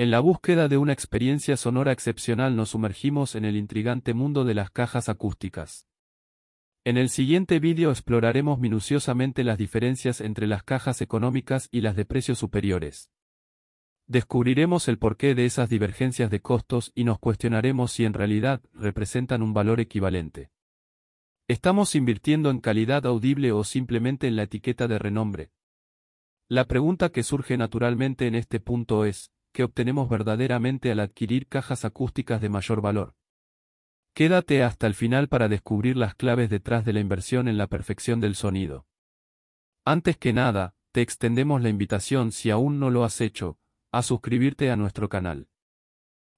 En la búsqueda de una experiencia sonora excepcional nos sumergimos en el intrigante mundo de las cajas acústicas. En el siguiente vídeo exploraremos minuciosamente las diferencias entre las cajas económicas y las de precios superiores. Descubriremos el porqué de esas divergencias de costos y nos cuestionaremos si en realidad representan un valor equivalente. ¿Estamos invirtiendo en calidad audible o simplemente en la etiqueta de renombre? La pregunta que surge naturalmente en este punto es, que obtenemos verdaderamente al adquirir cajas acústicas de mayor valor. Quédate hasta el final para descubrir las claves detrás de la inversión en la perfección del sonido. Antes que nada, te extendemos la invitación si aún no lo has hecho, a suscribirte a nuestro canal.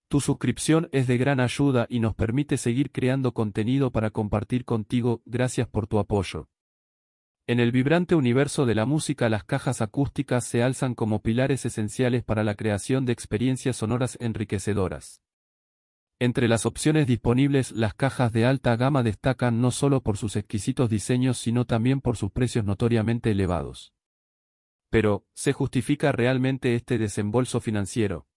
Tu suscripción es de gran ayuda y nos permite seguir creando contenido para compartir contigo, gracias por tu apoyo. En el vibrante universo de la música las cajas acústicas se alzan como pilares esenciales para la creación de experiencias sonoras enriquecedoras. Entre las opciones disponibles las cajas de alta gama destacan no solo por sus exquisitos diseños sino también por sus precios notoriamente elevados. Pero, ¿se justifica realmente este desembolso financiero?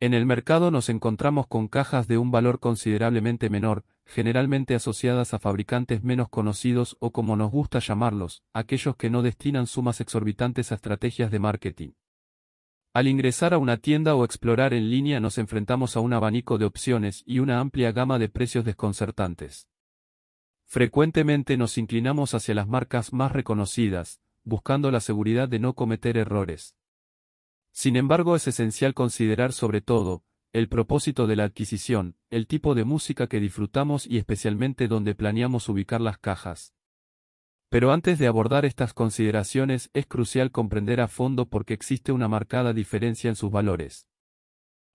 En el mercado nos encontramos con cajas de un valor considerablemente menor, generalmente asociadas a fabricantes menos conocidos o como nos gusta llamarlos, aquellos que no destinan sumas exorbitantes a estrategias de marketing. Al ingresar a una tienda o explorar en línea nos enfrentamos a un abanico de opciones y una amplia gama de precios desconcertantes. Frecuentemente nos inclinamos hacia las marcas más reconocidas, buscando la seguridad de no cometer errores. Sin embargo, es esencial considerar sobre todo, el propósito de la adquisición, el tipo de música que disfrutamos y especialmente dónde planeamos ubicar las cajas. Pero antes de abordar estas consideraciones es crucial comprender a fondo por qué existe una marcada diferencia en sus valores.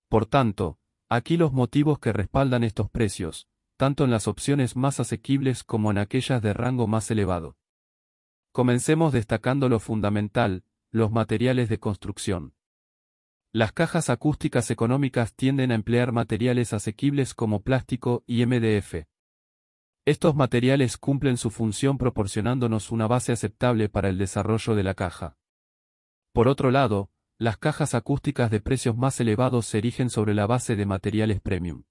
Por tanto, aquí los motivos que respaldan estos precios, tanto en las opciones más asequibles como en aquellas de rango más elevado. Comencemos destacando lo fundamental, los materiales de construcción. Las cajas acústicas económicas tienden a emplear materiales asequibles como plástico y MDF. Estos materiales cumplen su función proporcionándonos una base aceptable para el desarrollo de la caja. Por otro lado, las cajas acústicas de precios más elevados se erigen sobre la base de materiales premium.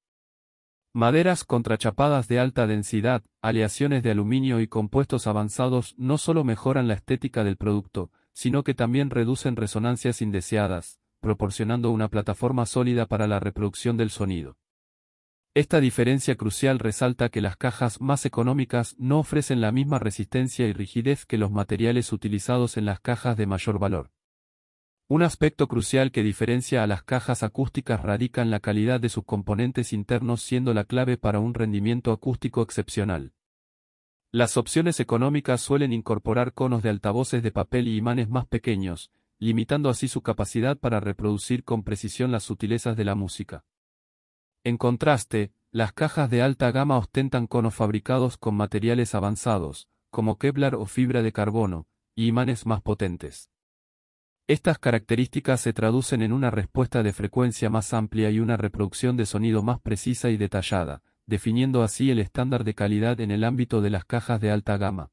Maderas contrachapadas de alta densidad, aleaciones de aluminio y compuestos avanzados no solo mejoran la estética del producto, sino que también reducen resonancias indeseadas, proporcionando una plataforma sólida para la reproducción del sonido. Esta diferencia crucial resalta que las cajas más económicas no ofrecen la misma resistencia y rigidez que los materiales utilizados en las cajas de mayor valor. Un aspecto crucial que diferencia a las cajas acústicas radica en la calidad de sus componentes internos siendo la clave para un rendimiento acústico excepcional. Las opciones económicas suelen incorporar conos de altavoces de papel y imanes más pequeños, limitando así su capacidad para reproducir con precisión las sutilezas de la música. En contraste, las cajas de alta gama ostentan conos fabricados con materiales avanzados, como Kevlar o fibra de carbono, y imanes más potentes. Estas características se traducen en una respuesta de frecuencia más amplia y una reproducción de sonido más precisa y detallada, definiendo así el estándar de calidad en el ámbito de las cajas de alta gama.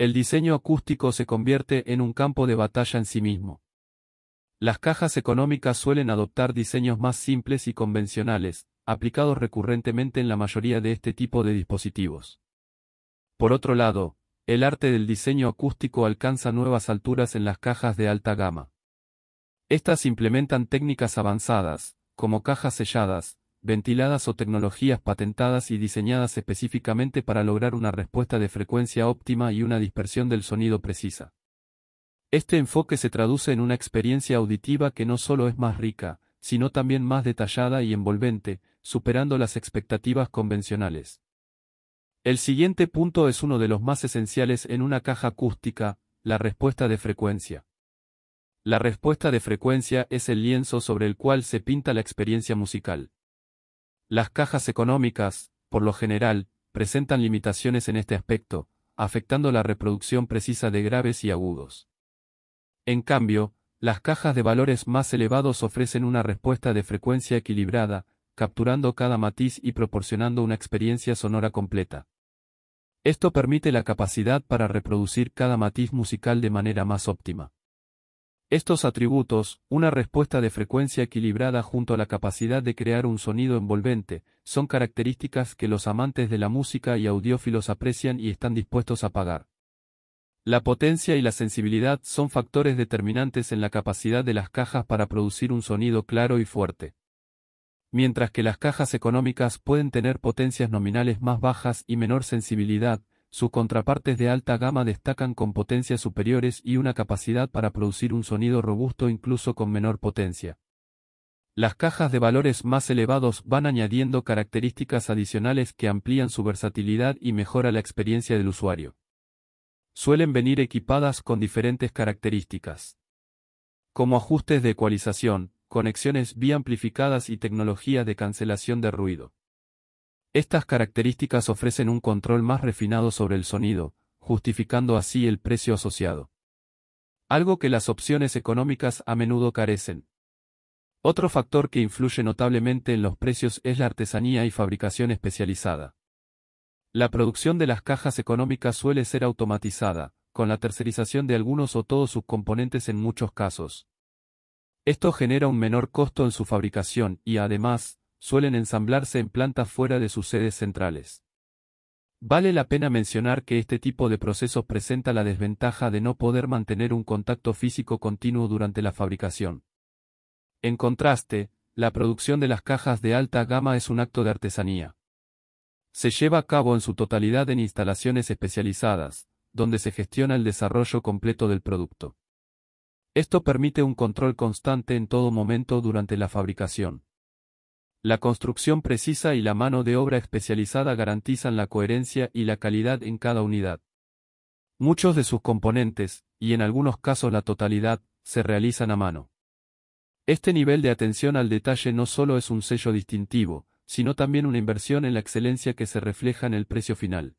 El diseño acústico se convierte en un campo de batalla en sí mismo. Las cajas económicas suelen adoptar diseños más simples y convencionales, aplicados recurrentemente en la mayoría de este tipo de dispositivos. Por otro lado, el arte del diseño acústico alcanza nuevas alturas en las cajas de alta gama. Estas implementan técnicas avanzadas, como cajas selladas, ventiladas o tecnologías patentadas y diseñadas específicamente para lograr una respuesta de frecuencia óptima y una dispersión del sonido precisa. Este enfoque se traduce en una experiencia auditiva que no solo es más rica, sino también más detallada y envolvente, superando las expectativas convencionales. El siguiente punto es uno de los más esenciales en una caja acústica, la respuesta de frecuencia. La respuesta de frecuencia es el lienzo sobre el cual se pinta la experiencia musical. Las cajas económicas, por lo general, presentan limitaciones en este aspecto, afectando la reproducción precisa de graves y agudos. En cambio, las cajas de valores más elevados ofrecen una respuesta de frecuencia equilibrada, capturando cada matiz y proporcionando una experiencia sonora completa. Esto permite la capacidad para reproducir cada matiz musical de manera más óptima. Estos atributos, una respuesta de frecuencia equilibrada junto a la capacidad de crear un sonido envolvente, son características que los amantes de la música y audiófilos aprecian y están dispuestos a pagar. La potencia y la sensibilidad son factores determinantes en la capacidad de las cajas para producir un sonido claro y fuerte. Mientras que las cajas económicas pueden tener potencias nominales más bajas y menor sensibilidad, sus contrapartes de alta gama destacan con potencias superiores y una capacidad para producir un sonido robusto incluso con menor potencia. Las cajas de valores más elevados van añadiendo características adicionales que amplían su versatilidad y mejora la experiencia del usuario. Suelen venir equipadas con diferentes características. Como ajustes de ecualización, conexiones biamplificadas amplificadas y tecnología de cancelación de ruido. Estas características ofrecen un control más refinado sobre el sonido, justificando así el precio asociado. Algo que las opciones económicas a menudo carecen. Otro factor que influye notablemente en los precios es la artesanía y fabricación especializada. La producción de las cajas económicas suele ser automatizada, con la tercerización de algunos o todos sus componentes en muchos casos. Esto genera un menor costo en su fabricación y además, suelen ensamblarse en plantas fuera de sus sedes centrales. Vale la pena mencionar que este tipo de procesos presenta la desventaja de no poder mantener un contacto físico continuo durante la fabricación. En contraste, la producción de las cajas de alta gama es un acto de artesanía. Se lleva a cabo en su totalidad en instalaciones especializadas, donde se gestiona el desarrollo completo del producto. Esto permite un control constante en todo momento durante la fabricación. La construcción precisa y la mano de obra especializada garantizan la coherencia y la calidad en cada unidad. Muchos de sus componentes, y en algunos casos la totalidad, se realizan a mano. Este nivel de atención al detalle no solo es un sello distintivo, sino también una inversión en la excelencia que se refleja en el precio final.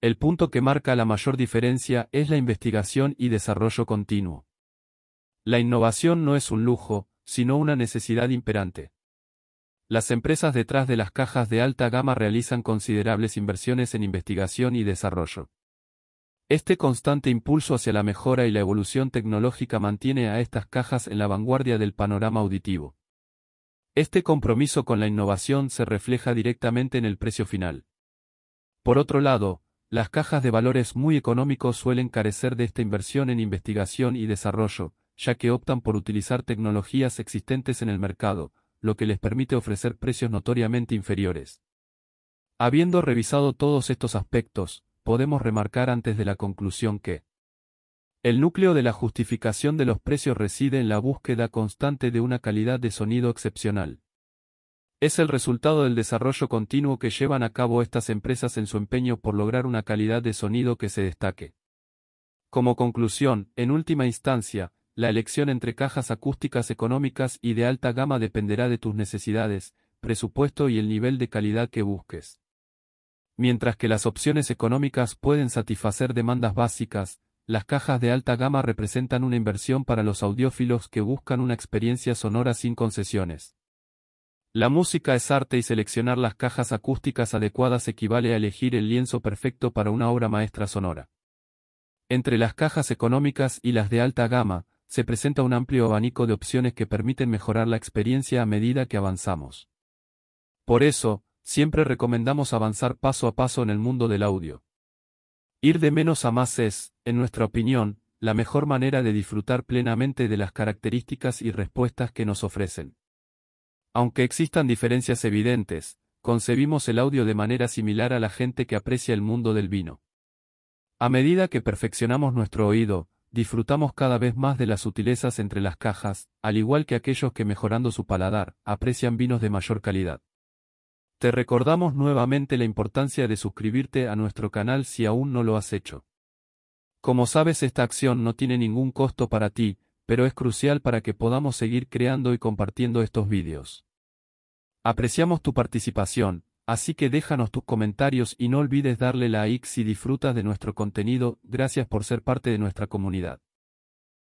El punto que marca la mayor diferencia es la investigación y desarrollo continuo. La innovación no es un lujo, sino una necesidad imperante. Las empresas detrás de las cajas de alta gama realizan considerables inversiones en investigación y desarrollo. Este constante impulso hacia la mejora y la evolución tecnológica mantiene a estas cajas en la vanguardia del panorama auditivo. Este compromiso con la innovación se refleja directamente en el precio final. Por otro lado, las cajas de valores muy económicos suelen carecer de esta inversión en investigación y desarrollo, ya que optan por utilizar tecnologías existentes en el mercado, lo que les permite ofrecer precios notoriamente inferiores. Habiendo revisado todos estos aspectos, podemos remarcar antes de la conclusión que el núcleo de la justificación de los precios reside en la búsqueda constante de una calidad de sonido excepcional. Es el resultado del desarrollo continuo que llevan a cabo estas empresas en su empeño por lograr una calidad de sonido que se destaque. Como conclusión, en última instancia, la elección entre cajas acústicas económicas y de alta gama dependerá de tus necesidades, presupuesto y el nivel de calidad que busques. Mientras que las opciones económicas pueden satisfacer demandas básicas, las cajas de alta gama representan una inversión para los audiófilos que buscan una experiencia sonora sin concesiones. La música es arte y seleccionar las cajas acústicas adecuadas equivale a elegir el lienzo perfecto para una obra maestra sonora. Entre las cajas económicas y las de alta gama, se presenta un amplio abanico de opciones que permiten mejorar la experiencia a medida que avanzamos. Por eso, siempre recomendamos avanzar paso a paso en el mundo del audio. Ir de menos a más es, en nuestra opinión, la mejor manera de disfrutar plenamente de las características y respuestas que nos ofrecen. Aunque existan diferencias evidentes, concebimos el audio de manera similar a la gente que aprecia el mundo del vino. A medida que perfeccionamos nuestro oído, disfrutamos cada vez más de las sutilezas entre las cajas, al igual que aquellos que mejorando su paladar, aprecian vinos de mayor calidad. Te recordamos nuevamente la importancia de suscribirte a nuestro canal si aún no lo has hecho. Como sabes esta acción no tiene ningún costo para ti, pero es crucial para que podamos seguir creando y compartiendo estos vídeos. Apreciamos tu participación, Así que déjanos tus comentarios y no olvides darle like si disfrutas de nuestro contenido, gracias por ser parte de nuestra comunidad.